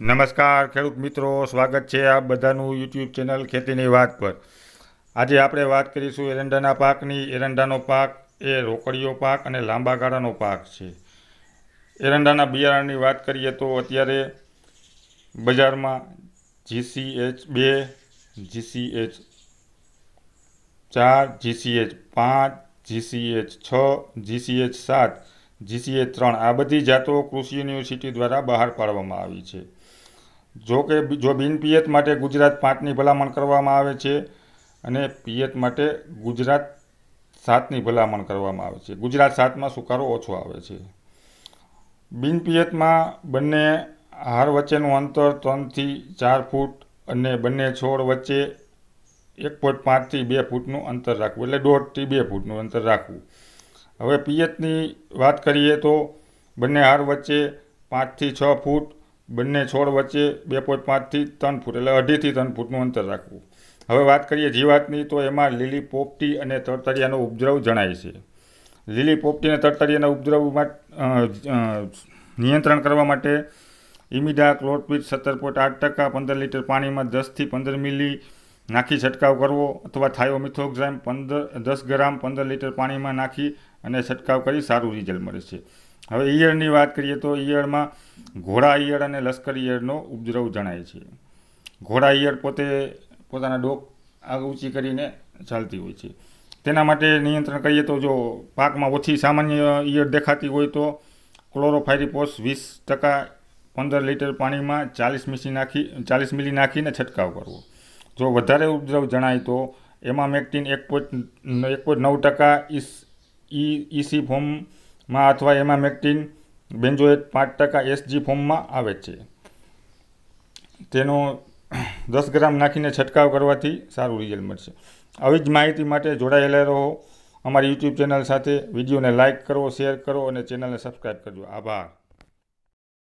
નમસ્કાર ખેડૂત મિત્રો સ્વાગત છે આપ બધાનું યુટ્યુબ ચેનલ ખેતીની વાત પર આજે આપણે વાત કરીશું એરંડાના પાકની એરંડાનો પાક એ રોકડીયો પાક અને લાંબા ગાળાનો પાક છે એરંડાના બિયારણની વાત કરીએ તો અત્યારે બજારમાં જીસીએચ બે જીસીએચ ચાર જીસીએચ પાંચ જીસીએચ છ જીસીએચ સાત જીસીએ ત્રણ આ બધી જાતો કૃષિ યુનિવર્સિટી દ્વારા બહાર પાડવામાં આવી છે જો કે જો બિન પિયત માટે ગુજરાત પાંચની ભલામણ કરવામાં આવે છે અને પિયત માટે ગુજરાત સાતની ભલામણ કરવામાં આવે છે ગુજરાત સાતમાં સુકારો ઓછો આવે છે બિન પિયતમાં બંને હાર વચ્ચેનું અંતર ત્રણથી ચાર ફૂટ અને બંને છોડ વચ્ચે એક પોઈન્ટ પાંચથી બે ફૂટનું અંતર રાખવું એટલે દોઢથી બે ફૂટનું અંતર રાખવું હવે પિયતની વાત કરીએ તો બંને હાર વચ્ચે પાંચથી છ ફૂટ બંને છોડ વચ્ચે બે પોઈન્ટ પાંચથી ત્રણ ફૂટ એટલે અઢીથી ત્રણ ફૂટનું અંતર રાખવું હવે વાત કરીએ જીવાતની તો એમાં લીલી પોપટી અને તરતરિયાનો ઉપદ્રવ જણાય છે લીલી પોપટી અને તરતરિયાના ઉપદ્રવમાં નિયંત્રણ કરવા માટે ઇમિડા ક્લોરપીટ સત્તર પોઈન્ટ આઠ ટકા પંદર લીટર પાણીમાં દસથી પંદર મિલી નાખી છંટકાવ કરવો અથવા થાયોમિથોક્ઝામ પંદર દસ ગ્રામ પંદર લીટર પાણીમાં નાખી અને છંટકાવ કરી સારું રિઝલ્ટ મળે છે હવે ઈયળની વાત કરીએ તો ઈયળમાં ઘોડા ઈયળ અને લશ્કર ઈયળનો ઉપદ્રવ જણાય છે ઘોડા ઈયળ પોતે પોતાના ડોક આગ ઊંચી કરીને ચાલતી હોય છે તેના માટે નિયંત્રણ કરીએ તો જો પાકમાં ઓછી સામાન્ય ઈયળ દેખાતી હોય તો ક્લોરોફાયરીપોસ વીસ ટકા પંદર લીટર પાણીમાં ચાલીસ મિસી નાખી ચાલીસ મિલી નાખીને છંટકાવ કરવો જો વધારે ઉપદ્રવ જણાય તો એમાં મેક્ટિન એક પોઈન્ટ એક પોઈન્ટ નવ ટકા ઇસ ઈ ઈસી ફોર્મમાં અથવા એમાં એમામેક્ટિન બેન્ઝોએટ પાંચ ટકા એસજી ફોર્મમાં આવે છે તેનો દસ ગ્રામ નાખીને છંટકાવ કરવાથી સારું રિઝલ્ટ મળશે આવી જ માહિતી માટે જોડાયેલા રહો અમારી યુટ્યુબ ચેનલ સાથે વિડીયોને લાઇક કરો શેર કરો અને ચેનલને સબસ્ક્રાઈબ કરજો આભાર